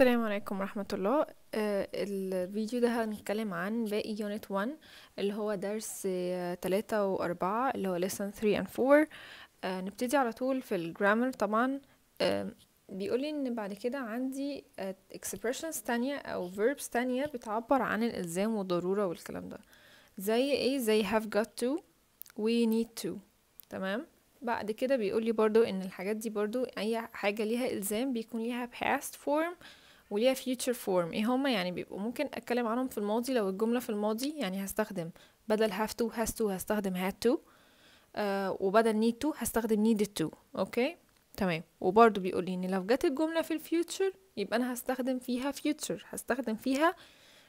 السلام عليكم ورحمة الله آه الفيديو ده هنتكلم عن باقي يونت 1 اللي هو درس آه 3 و 4 اللي هو lesson 3 and 4 آه نبتدي على طول في الجرامر طبعا آه بيقولي ان بعد كده عندي آه expressions تانية او verbs تانية بتعبر عن الالزام والضرورة والكلام ده زي ايه زي have got to we need to تمام بعد كده بيقولي برضو ان الحاجات دي برضو اي حاجة ليها الزام بيكون ليها past form وليها future form ايه هما يعني بيبقوا ممكن اتكلم عنهم في الماضي لو الجملة في الماضي يعني هستخدم بدل have to has to هستخدم had to آه وبدل need to هستخدم needed to اوكي تمام وبرضو بيقول لي ان لو جت الجملة في الفيوتشر يبقى انا هستخدم فيها future هستخدم فيها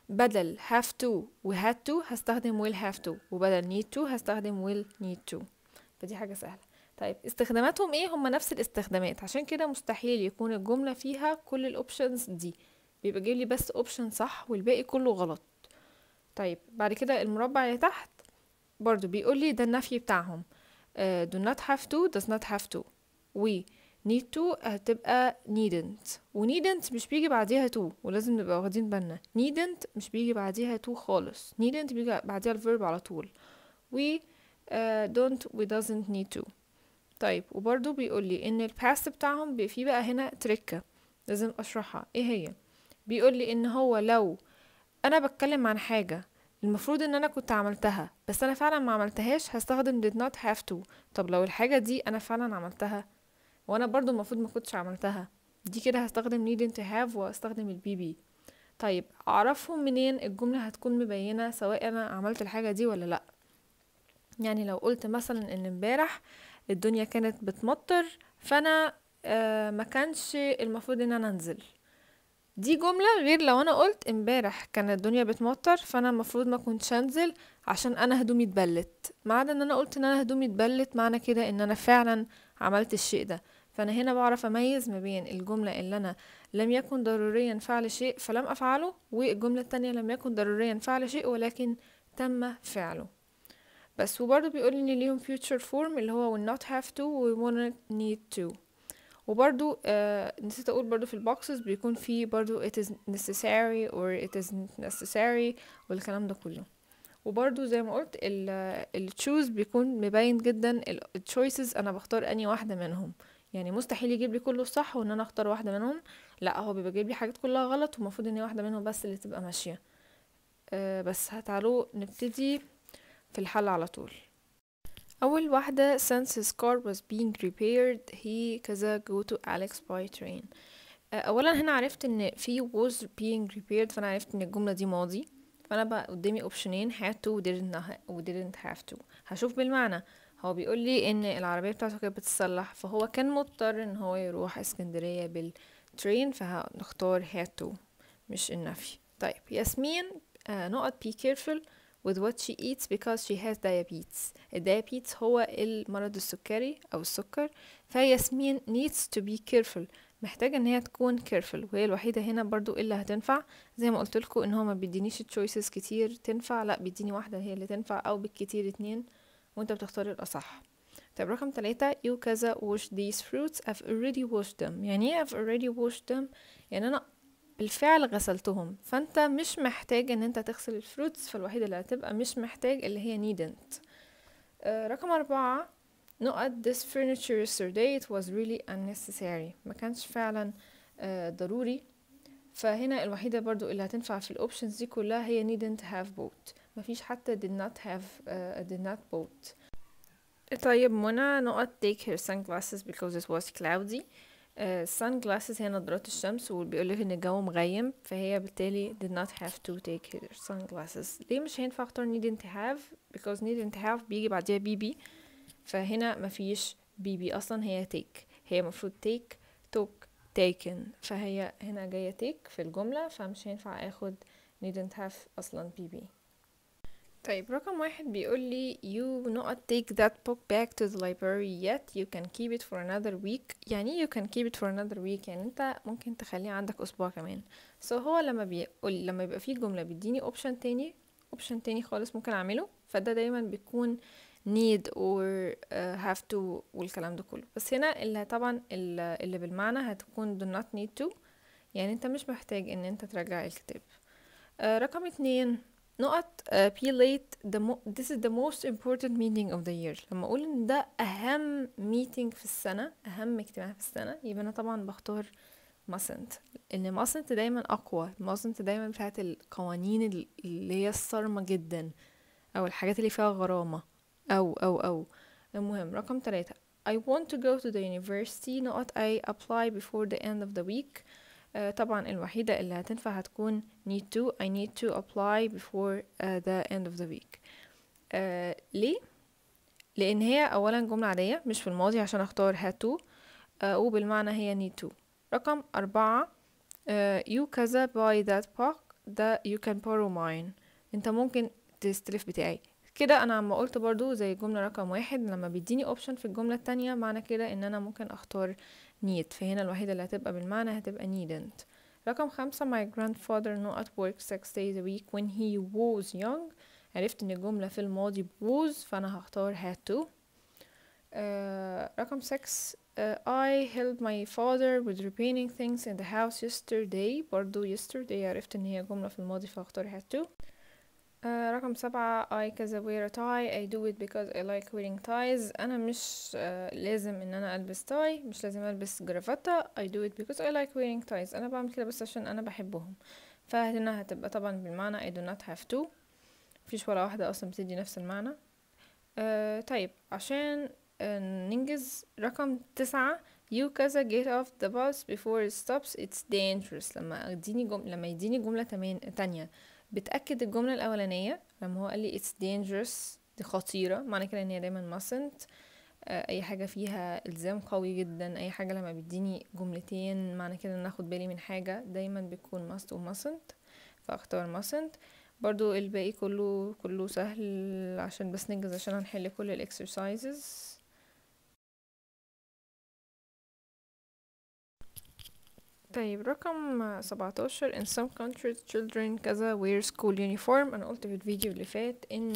بدل have to و had to هستخدم will have to وبدل need to هستخدم will need to فدي حاجة سهلة طيب استخداماتهم ايه هم نفس الاستخدامات عشان كده مستحيل يكون الجملة فيها كل الاوبشنز دي بيبقى جايب لي بس اوبشن صح والباقي كله غلط طيب بعد كده المربع اللي تحت برضو بيقول لي ده النفي بتاعهم uh, do not have to does not have to و need to هتبقى needn't و needn't مش بيجي بعديها to ولازم نبقى واخدين بالنا needn't مش بيجي بعديها to خالص needn't بيجي بعديها الفيرب على طول و uh, don't و doesn't need to طيب وبرضو بيقول لي ان الباست بتاعهم في بقى هنا تركة لازم اشرحها ايه هي بيقول لي ان هو لو انا بتكلم عن حاجة المفروض ان انا كنت عملتها بس انا فعلا ما عملتهاش هستخدم did not have to طب لو الحاجة دي انا فعلا عملتها وانا برضو المفروض ما كنتش عملتها دي كده هستخدم needn't to have واستخدم البي بي طيب اعرفهم منين الجملة هتكون مبينة سواء انا عملت الحاجة دي ولا لا يعني لو قلت مثلا ان امبارح الدنيا كانت بتمطر فانا آه، ما كانش المفروض ان انا انزل دي جملة غير لو انا قلت امبارح كانت الدنيا بتمطر فانا المفروض ما كنتش انزل عشان انا هدومي اتبلت ما عدا ان انا قلت ان انا هدومي اتبلت معنى كده ان انا فعلا عملت الشيء ده فانا هنا بعرف اميز ما بين الجملة اللي انا لم يكن ضروريا فعل شيء فلم افعله والجملة التانية لم يكن ضروريا فعل شيء ولكن تم فعله بس وبرضه بيقول ان ليهم future form اللي هو will not have to و won't need to وبرضه آه نسيت اقول برضه في البوكسز بيكون في برضه it is necessary or it isn't necessary والكلام ده كله وبرضه زي ما قلت ال choose بيكون مبين جدا ال choices انا بختار اني واحدة منهم يعني مستحيل يجيب لي كله صح وان انا اختار واحدة منهم لا هو بيبقى جايب لي حاجات كلها غلط ومفروض ان واحدة منهم بس اللي تبقى ماشية آه بس هتعالوا نبتدي في الحل على طول أول واحدة since his car was being repaired he كذا go to Alex by train أولا هنا عرفت إن في was being repaired فأنا عرفت إن الجملة دي ماضي فأنا بقى قدامي أوبشنين had to و didn't, have to هشوف بالمعنى هو بيقول لي إن العربية بتاعته كانت بتتصلح فهو كان مضطر إن هو يروح اسكندرية بالترين فهنختار had to مش النفي طيب ياسمين uh, نقط be careful with what she eats because she has diabetes الديابيتس هو المرض السكري أو السكر فياسمين needs to be careful محتاجة ان هي تكون careful وهي الوحيدة هنا برضو اللي هتنفع زي ما قلت لكم ان هو ما بيدينيش choices كتير تنفع لا بيديني واحدة هي اللي تنفع او بالكتير اتنين وانت بتختار الاصح طيب رقم تلاتة you كذا wash these fruits I've already washed them يعني ايه I've already washed them يعني انا بالفعل غسلتهم فانت مش محتاج ان انت تغسل الفروتس فالوحيدة اللي هتبقى مش محتاج اللي هي needn't آه، رقم أربعة نقط this furniture yesterday it was really unnecessary ما كانش فعلا آه، ضروري فهنا الوحيدة برضو اللي هتنفع في الاوبشنز دي كلها هي needn't have bought مفيش حتى did not have uh, did not bought طيب منى نقط take her sunglasses because it was cloudy آه، sun glasses هي نظارات الشمس وبيقولك ان الجو مغيم فهي بالتالي did not have to take her sunglasses ليه مش هينفع اختار needn't have because needn't have بيجي بعديها بيبي فهنا مفيش بيبي اصلا هي take هي المفروض take took taken فهي هنا جاية take في الجملة فمش هينفع اخد needn't have اصلا بيبي طيب رقم واحد بيقول لي you not take that book back to the library yet you can keep it for another week يعني you can keep it for another week يعني انت ممكن تخليه عندك اسبوع كمان so هو لما بيقول لما يبقى فيه جملة بيديني option تاني option تاني خالص ممكن اعمله فده دايما بيكون need or uh, have to والكلام ده كله بس هنا اللي طبعا اللي بالمعنى هتكون do not need to يعني انت مش محتاج ان انت ترجع الكتاب uh, رقم اتنين نقط بيليت آه، the this is the most important meeting of the year لما اقول ان ده اهم meeting في السنه اهم اجتماع في السنه يبقى انا طبعا بختار mustn't ان mustn't دايما اقوى mustn't دايما بتاعت القوانين اللي هي الصارمه جدا او الحاجات اللي فيها غرامه او او او المهم رقم ثلاثة I want to go to the university not I apply before the end of the week آه، طبعا الوحيدة اللي هتنفع هتكون need to I need to apply before آه، the end of the week آه، ليه؟ لأن هي أولا جملة عادية مش في الماضي عشان أختار had to وبالمعنى هي need to رقم أربعة you كذا buy that book ده you can borrow mine انت ممكن تستلف بتاعي كده انا عم قلت برضو زي الجملة رقم واحد لما بيديني option في الجملة التانية معنى كده ان انا ممكن اختار need فهنا الوحيدة اللي هتبقى بالمعنى هتبقى needn't رقم خمسة my grandfather not at work six days a week when he was young عرفت ان الجملة في الماضي was فانا هختار had to رقم 6 uh, I helped my father with repairing things in the house yesterday برضو yesterday عرفت ان هي جملة في الماضي فهختار had to آه، رقم سبعة I كذا wear a tie I do it because I like wearing ties أنا مش uh, لازم إن أنا ألبس tie مش لازم ألبس جرافتة I do it because I like wearing ties أنا بعمل كده بس عشان أنا بحبهم فهنا هتبقى طبعا بالمعنى I do not have to مفيش ولا واحدة أصلا بتدي نفس المعنى uh, طيب عشان uh, ننجز رقم تسعة you كذا get off the bus before it stops it's dangerous لما جملة لما يديني جملة تانية بتأكد الجملة الأولانية لما هو قال لي it's dangerous دي خطيرة معنى كده ان هي دايما mustn't آه، اي حاجة فيها الزام قوي جدا اي حاجة لما بيديني جملتين معنى كده ان اخد بالي من حاجة دايما بتكون must و mustn't فاختار mustn't برضو الباقي كله كله سهل عشان بس ننجز عشان هنحل كل الاكسرسايزز طيب رقم سبعتاشر in some countries children كذا wear school uniform أنا قلت في الفيديو اللي فات إن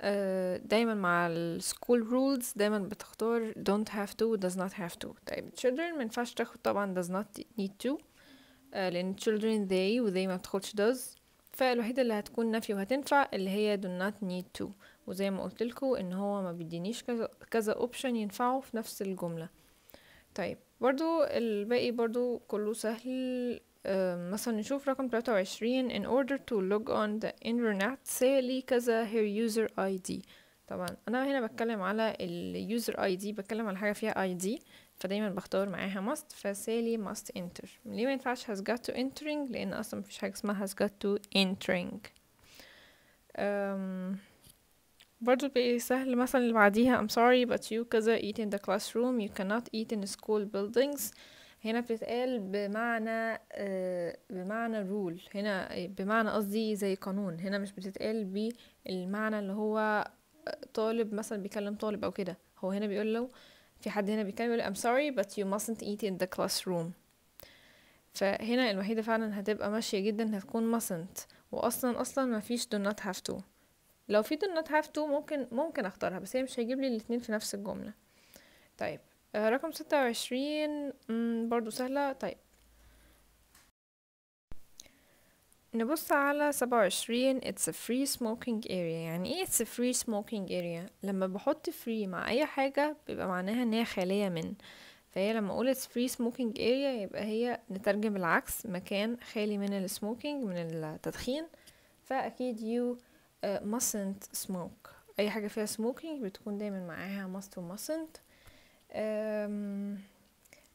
آه، دايما مع school rules دايما بتختار don't have to does not have to طيب children مينفعش تاخد طبعا does not need to آه، لأن children they they ما بتاخدش does فالوحيدة اللي هتكون نافية وهتنفع اللي هي do not need to وزي ما قلت لكم ان هو ما بيدينيش كذا كذا option ينفعه في نفس الجملة طيب برضو الباقي برضو كله سهل مثلا نشوف رقم 23 in order to log on the internet say لي كذا her user ID طبعا انا هنا بتكلم على ال user id بتكلم على حاجه فيها id فدايما بختار معاها must فسالي must enter ليه ما ينفعش has got to entering لان اصلا مفيش حاجه اسمها has got to entering أم برضو بقى سهل مثلا اللي بعديها I'm sorry but you كذا eat in the classroom you cannot eat in school buildings هنا بتتقال بمعنى آه, بمعنى رول هنا بمعنى قصدي زي قانون هنا مش بتتقال بالمعنى اللي هو طالب مثلا بيكلم طالب او كده هو هنا بيقول له في حد هنا بيتكلم يقول I'm sorry but you mustn't eat in the classroom فهنا الوحيدة فعلا هتبقى ماشية جدا هتكون mustn't واصلا اصلا مفيش do not have to لو في do not have to ممكن ممكن اختارها بس هي مش هيجيب لي الاتنين في نفس الجملة طيب آه، رقم ستة وعشرين برضو سهلة طيب نبص على سبعة وعشرين it's a free smoking area يعني ايه it's a free smoking area لما بحط free مع اي حاجة بيبقى معناها ان هي خالية من فهي لما اقول it's free smoking area يبقى هي نترجم العكس مكان خالي من السموكينج من التدخين فاكيد you آه، mustn't smoke اي حاجه فيها smoking بتكون دايما معاها must و mustn't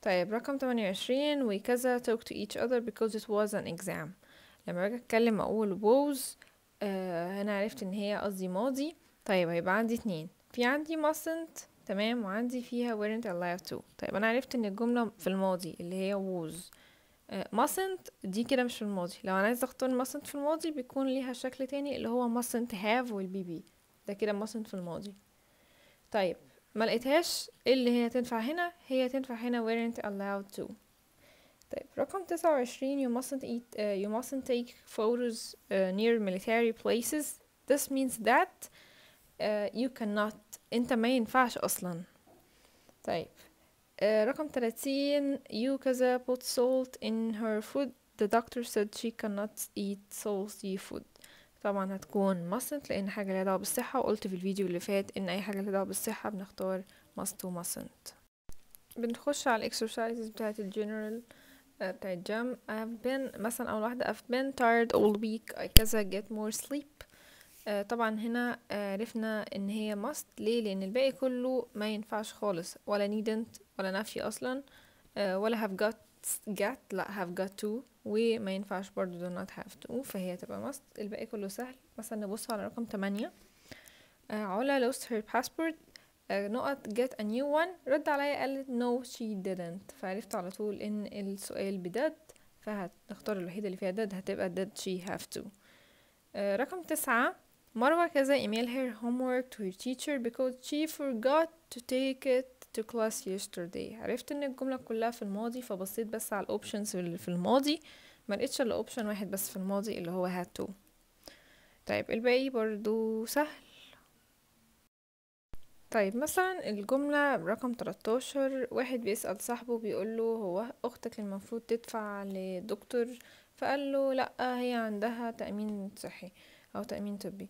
طيب رقم 28 كذا talk to each other because it was an exam لما باجي اتكلم اقول was آه هنا عرفت ان هي قصدي ماضي طيب هيبقى عندي اتنين في عندي mustn't تمام وعندي فيها weren't allowed to طيب انا عرفت ان الجملة في الماضي اللي هي was آه، mustn't دي كده مش في الماضي لو انا عايزه اختار mustn't في الماضي بيكون ليها شكل تاني اللي هو mustn't have والبي بي ده كده mustn't في الماضي طيب ما لقيتهاش إيه اللي هي تنفع هنا هي تنفع هنا weren't allowed to طيب رقم تسعة you mustn't eat uh, you mustn't take photos uh, near military places this means that uh, you cannot انت ما ينفعش اصلا طيب آه، رقم 30 كذا put salt in her food the doctor said she cannot eat salty food طبعا هتكون mustn't لان حاجة ليها دعوة بالصحة وقلت في الفيديو اللي فات ان اي حاجة ليها دعوة بالصحة بنختار must و mustn't بنخش على الاكسرسايزز بتاعة الجنرال بتاعت جام آه، I've been مثلا اول واحدة I've been tired all week I guess I get more sleep آه، طبعا هنا آه، عرفنا ان هي must ليه لان الباقي كله ما ينفعش خالص ولا needn't ولا نفي اصلا آه، ولا have got get لا have got to وما ينفعش برضو do not have to فهي تبقى must الباقي كله سهل مثلا نبص على رقم 8 علا lost her passport نقط get a new one رد عليا قالت no she didn't فعرفت على طول ان السؤال بدد فهتختار الوحيدة اللي فيها داد هتبقى did she have to رقم تسعة Marwa Kaza emailed her homework to her teacher because she forgot to take it to class yesterday عرفت ان الجملة كلها في الماضي فبصيت بس على الاوبشنز في الماضي ما لقيتش الا اوبشن واحد بس في الماضي اللي هو had to طيب الباقي برضو سهل طيب مثلا الجملة رقم 13 واحد بيسأل صاحبه بيقوله هو أختك المفروض تدفع لدكتور فقال له لأ هي عندها تأمين صحي او تامين طبي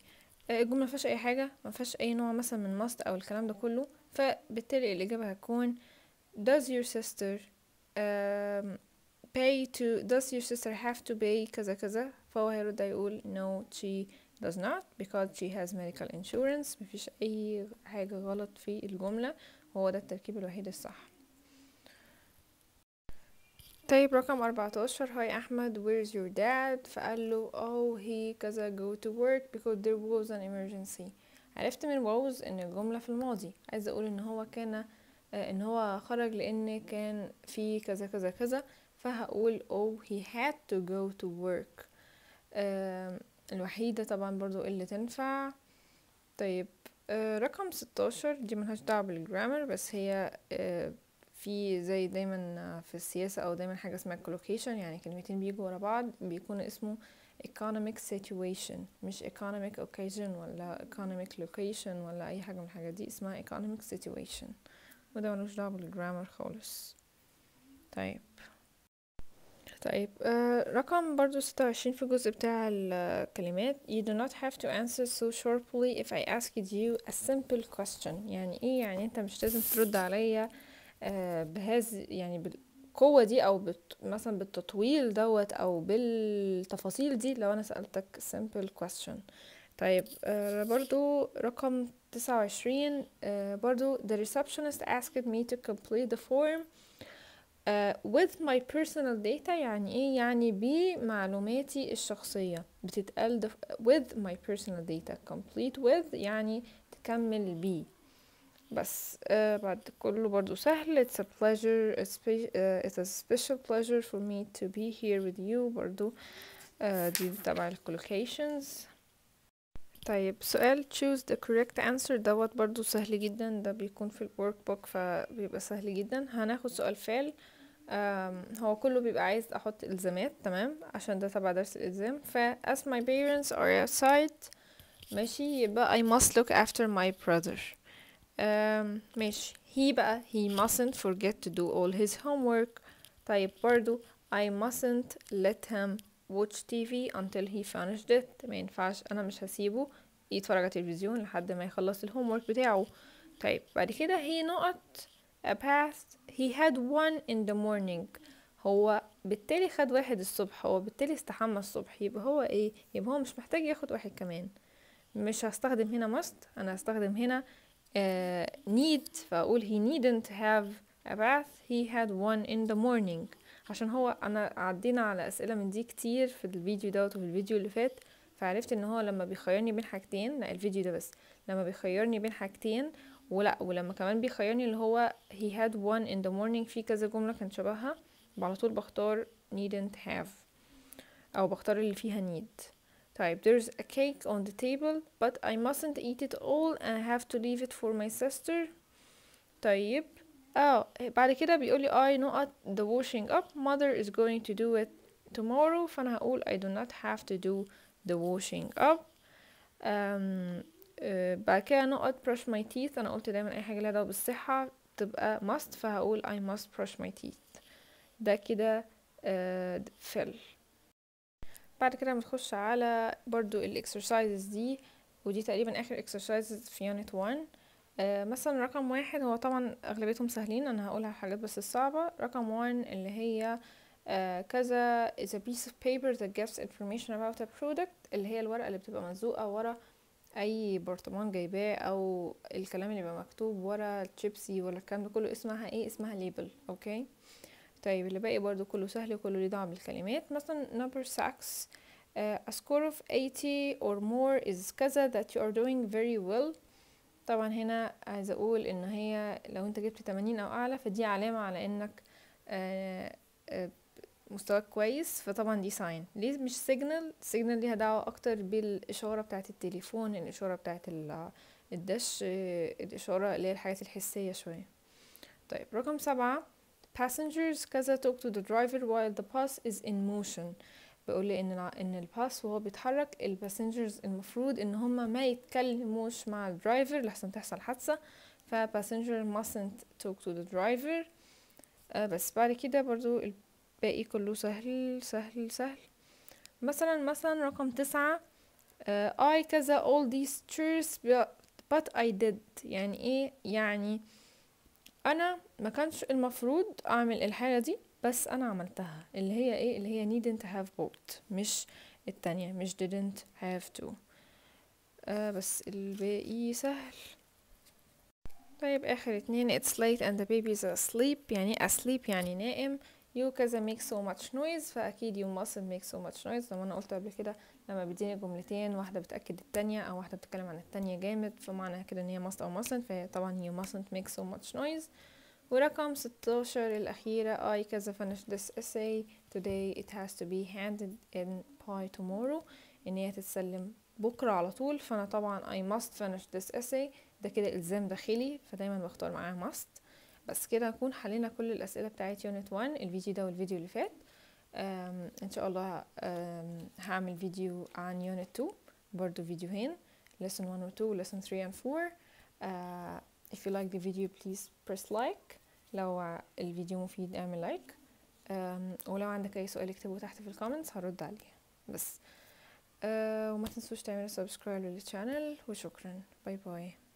آه، الجمله ما فيهاش اي حاجه ما فيهاش اي نوع مثلا من ماست او الكلام ده كله فبالتالي الاجابه هتكون does your sister um, pay to does your sister have to pay كذا كذا فهو هيرد هيقول no she does not because she has medical insurance مفيش اي حاجه غلط في الجمله هو ده التركيب الوحيد الصح طيب رقم 14 هاي أحمد where's your dad فقال له oh he كذا go to work because there was an emergency عرفت من was ان الجملة في الماضي عايزة اقول ان هو كان آه، ان هو خرج لان كان في كذا كذا كذا فهقول oh he had to go to work الوحيدة طبعا برضو اللي تنفع طيب آه، رقم 16 دي ملهاش دعوة بالجرامر بس هي آه، في زي دايما في السياسة أو دايما حاجة اسمها collocation يعني كلمتين بيجوا ورا بعض بيكون اسمه economic situation مش economic occasion ولا economic location ولا أي حاجة من الحاجات دي اسمها economic situation وده ملوش دعوة بالجرامر خالص طيب طيب آه، رقم برضو ستة وعشرين في الجزء بتاع الكلمات you do not have to answer so sharply if I asked you a simple question يعني ايه يعني انت مش لازم ترد عليا آه، بهذا يعني بالقوة دي أو مثلا بالتطويل دوت أو بالتفاصيل دي لو أنا سألتك simple question طيب آه، برضو رقم تسعة آه، برضو the receptionist asked me to complete the form Uh, with my personal data يعني ايه يعني بمعلوماتي الشخصية بتتقال with my personal data complete with يعني تكمل بيه بس آه بعد كله برضو سهل it's a pleasure it's, uh, it's a special pleasure for me to be here with you برضو آه دي تبع collocations طيب سؤال choose the correct answer دوت برضو سهل جدا ده بيكون في ال workbook فبيبقى سهل جدا هناخد سؤال فعل هو كله بيبقى عايز احط الزامات تمام عشان ده تبع درس الالزام ف as my parents are outside ماشي يبقى I must look after my brother ماشي ehm, he بقى he mustn't forget to do all his homework طيب برضو I mustn't let him watch TV until he finished it ما ينفعش أنا مش هسيبه يتفرج على التلفزيون لحد ما يخلص الهومورك بتاعه طيب بعد كده he نقط a past he had one in the morning هو بالتالي خد واحد الصبح هو بالتالي استحمى الصبح يبقى هو ايه يبقى هو مش محتاج ياخد واحد كمان مش هستخدم هنا must انا هستخدم هنا uh, need فأقول he needn't have a bath he had one in the morning عشان هو أنا عدينا على أسئلة من دي كتير في الفيديو دوت وفي الفيديو اللي فات فعرفت ان هو لما بيخيرني بين حاجتين لا الفيديو ده بس لما بيخيرني بين حاجتين ولا ولما كمان بيخيرني اللي هو he had one in the morning في كذا جملة كان شبهها على طول بختار needn't have او بختار اللي فيها need Type. There's a cake on the table, but I mustn't eat it all and I have to leave it for my sister. طيب. Oh, eh, بعد كده بيقول I نقط the washing up mother is going to do it tomorrow فانا هقول I do not have to do the washing up um, uh, بعد كده نقط brush my teeth انا قلت دايما اي حاجه لها دعوه بالصحه تبقى must فهقول I must brush my teeth ده كده uh, eh, fill بعد كده بنخش على برضو الاكسرسايزز دي ودي تقريبا اخر اكسرسايزز في يونت 1 آه مثلا رقم واحد هو طبعا اغلبيتهم سهلين انا هقولها حاجات بس الصعبة رقم 1 اللي هي آه كذا is a piece of paper that gives information about a product اللي هي الورقة اللي بتبقى مزوقة ورا اي برطمان جايباه او الكلام اللي بيبقى مكتوب ورا تشيبسي ولا الكلام ده كله اسمها ايه اسمها ليبل اوكي okay. طيب اللي باقي برضو كله سهل وكله ليه دعوة بالكلمات مثلا number six uh, آه، a score of 80 or more is كذا that you are doing very well طبعا هنا عايزة اقول ان هي لو انت جبت 80 او اعلى فدي علامة على انك uh, مستواك كويس فطبعا دي ساين ليه مش سيجنال سيجنال ليها دعوة اكتر بالاشارة بتاعة التليفون الاشارة بتاعة الدش الاشارة اللي هي الحاجات الحسية شوية طيب رقم سبعة passengers كذا talk to the driver while the bus is in motion بيقول لي ان ان الباس وهو بيتحرك الباسنجرز المفروض ان هما ما يتكلموش مع الدرايفر لحسن تحصل حادثه ف passenger mustn't talk to the driver آه بس بعد كده برضو الباقي كله سهل سهل سهل مثلا مثلا رقم تسعة آه I كذا all these chairs but I did يعني ايه يعني انا ما كانش المفروض اعمل الحاجه دي بس انا عملتها اللي هي ايه اللي هي needn't have بوت مش التانية مش didn't have to آه بس الباقي سهل طيب اخر اتنين it's late and the baby is asleep يعني asleep يعني نائم يو كذا ميك سو ماتش نويز فأكيد you mustn't make so much noise لما أنا قلت قبل كده لما بيديني جملتين واحدة بتأكد التانية أو واحدة بتتكلم عن التانية جامد فمعنى كده إن هي ماست أو mustn't فهي طبعا you mustn't make so much noise ورقم 16 الأخيرة I كذا finish this essay today it has to be handed in by tomorrow إن هي تتسلم بكرة على طول فأنا طبعا I must finish this essay ده كده إلزام داخلي فدايما بختار معاه must بس كده نكون حلينا كل الأسئلة بتاعت يونت 1 الفيديو ده والفيديو اللي فات ان شاء الله هعمل فيديو عن يونت 2 برضو فيديوهين lesson 1 و 2 lesson 3 and 4 uh, آه، if you like the video please press like لو الفيديو مفيد اعمل لايك ولو عندك اي سؤال اكتبه تحت في الكومنتس هرد عليه بس آه، وما تنسوش تعملوا سبسكرايب للشانل وشكرا باي باي